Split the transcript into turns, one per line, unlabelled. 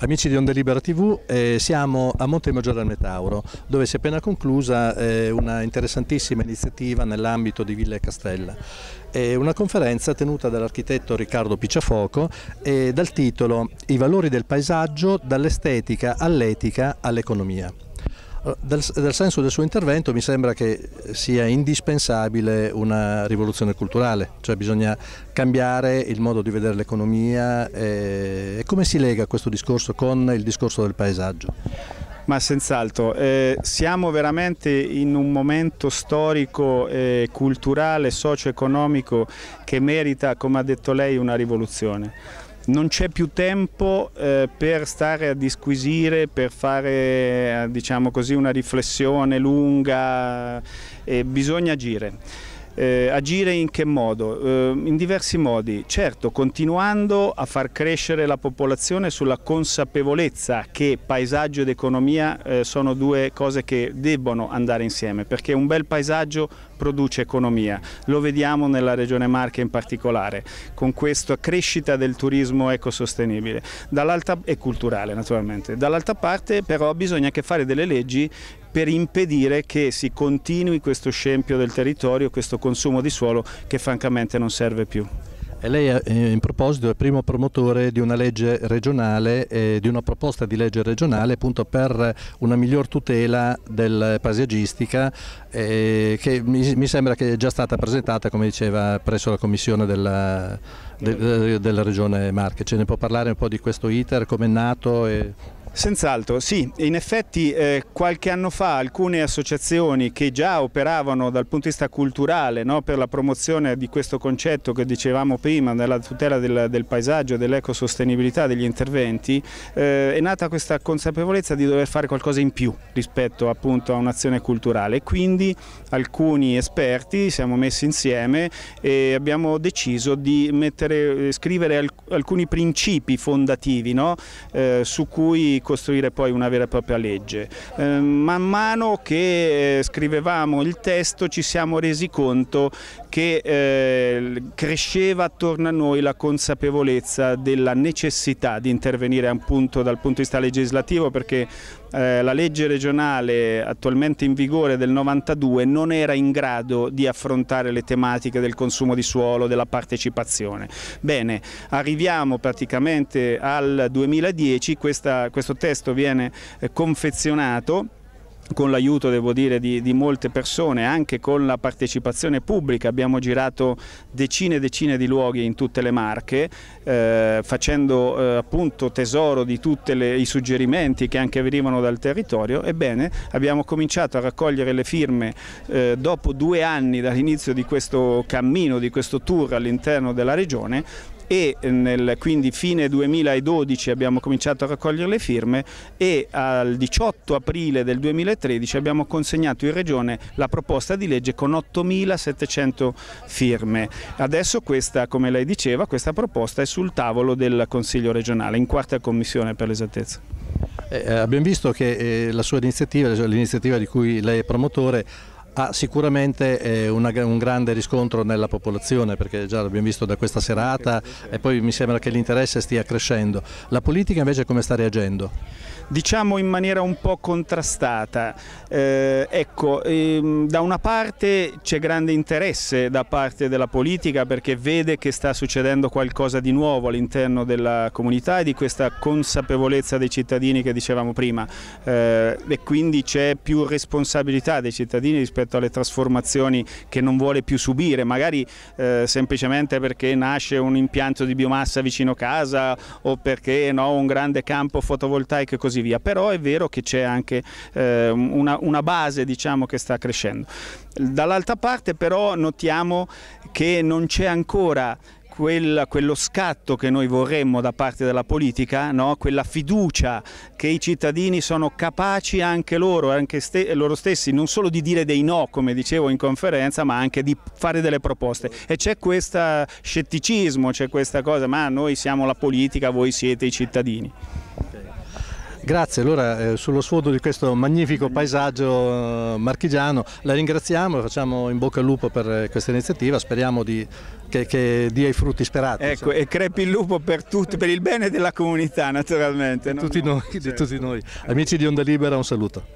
Amici di Onde Libera TV, eh, siamo a Monte Maggiore al Metauro, dove si è appena conclusa eh, una interessantissima iniziativa nell'ambito di Villa e Castella. È una conferenza tenuta dall'architetto Riccardo Picciafoco dal titolo I valori del paesaggio dall'estetica all'etica all'economia. Del, del, senso del suo intervento mi sembra che sia indispensabile una rivoluzione culturale, cioè bisogna cambiare il modo di vedere l'economia e, eh, e come si lega questo discorso con il discorso del paesaggio?
Ma senz'altro, eh, siamo veramente in un momento storico, eh, culturale, socio-economico che merita, come ha detto lei, una rivoluzione non c'è più tempo eh, per stare a disquisire, per fare eh, diciamo così, una riflessione lunga, eh, bisogna agire. Eh, agire in che modo? Eh, in diversi modi, certo continuando a far crescere la popolazione sulla consapevolezza che paesaggio ed economia eh, sono due cose che debbono andare insieme perché un bel paesaggio produce economia. Lo vediamo nella regione Marche in particolare, con questa crescita del turismo ecosostenibile e culturale naturalmente. Dall'altra parte però bisogna anche fare delle leggi per impedire che si continui questo scempio del territorio, questo consumo di suolo che francamente non serve più
lei eh, in proposito è primo promotore di una legge regionale, eh, di una proposta di legge regionale appunto per una miglior tutela del paesaggistica eh, che mi, mi, sembra che è già stata presentata come diceva presso la commissione della, de, de, della regione Marche. Ce ne può parlare un po' di questo iter, come è nato? E...
Senz'altro, sì, in effetti eh, qualche anno fa alcune associazioni che già operavano dal punto di vista culturale no, per la promozione di questo concetto che dicevamo prima della tutela del, del paesaggio, dell'ecosostenibilità degli interventi, eh, è nata questa consapevolezza di dover fare qualcosa in più rispetto appunto a un'azione culturale. Quindi alcuni esperti siamo messi insieme e abbiamo deciso di mettere, eh, scrivere alc alcuni principi fondativi no, eh, su cui costruire poi una vera e propria legge. Eh, man mano che eh, scrivevamo il testo ci siamo resi conto che eh, cresceva attorno a noi la consapevolezza della necessità di intervenire appunto dal punto di vista legislativo perché eh, la legge regionale attualmente in vigore del 92 non era in grado di affrontare le tematiche del consumo di suolo, della partecipazione. Bene, arriviamo praticamente al 2010, questa, questo testo viene eh, confezionato con l'aiuto devo dire di, di, molte persone, anche con la partecipazione pubblica, abbiamo girato decine e decine di luoghi in tutte le marche, eh, facendo eh, appunto tesoro di tutti i suggerimenti che anche venivano dal territorio, ebbene abbiamo cominciato a raccogliere le firme eh, dopo due anni dall'inizio di questo cammino, di questo tour all'interno della regione, e nel, quindi fine 2012 abbiamo cominciato a raccogliere le firme e al 18 aprile del 2013 abbiamo consegnato in Regione la proposta di legge con 8.700 firme. Adesso questa, come lei diceva, questa proposta è sul
tavolo del Consiglio regionale, in quarta commissione per l'esattezza. Eh, eh abbiamo visto che eh, la sua iniziativa, l'iniziativa di cui lei è promotore, ha ah, sicuramente una, un grande riscontro nella popolazione perché già l'abbiamo visto da questa serata e poi mi sembra che l'interesse stia crescendo. La politica invece come sta reagendo? Diciamo in maniera un po' contrastata, eh, ecco, ehm, da una parte c'è
grande interesse da parte della politica perché vede che sta succedendo qualcosa di nuovo all'interno della comunità e di questa consapevolezza dei cittadini che dicevamo prima eh, e quindi c'è più responsabilità dei cittadini rispetto rispetto alle trasformazioni che non vuole più subire, magari eh, semplicemente perché nasce un impianto di biomassa vicino casa o perché no, un grande campo fotovoltaico e così via, però è vero che c'è anche eh, una, una, base diciamo, che sta crescendo. Dall'altra parte però notiamo che non c'è ancora quella, quello scatto che noi vorremmo da parte della politica, no? quella fiducia che i cittadini sono capaci anche loro, anche ste, loro stessi, non solo di dire dei no, come dicevo in conferenza, ma anche di fare delle proposte. E c'è questo scetticismo, c'è questa cosa, ma noi siamo la politica, voi siete i cittadini.
Grazie, allora eh, sullo sfondo di questo magnifico paesaggio eh, marchigiano la ringraziamo la facciamo in bocca al lupo per eh, questa iniziativa, speriamo di, che, che, dia i frutti sperati. Ecco, cioè. e crepi il lupo per, tutti, per il bene della comunità naturalmente. No? Tutti noi, certo. di tutti noi. Amici di Onda Libera un saluto.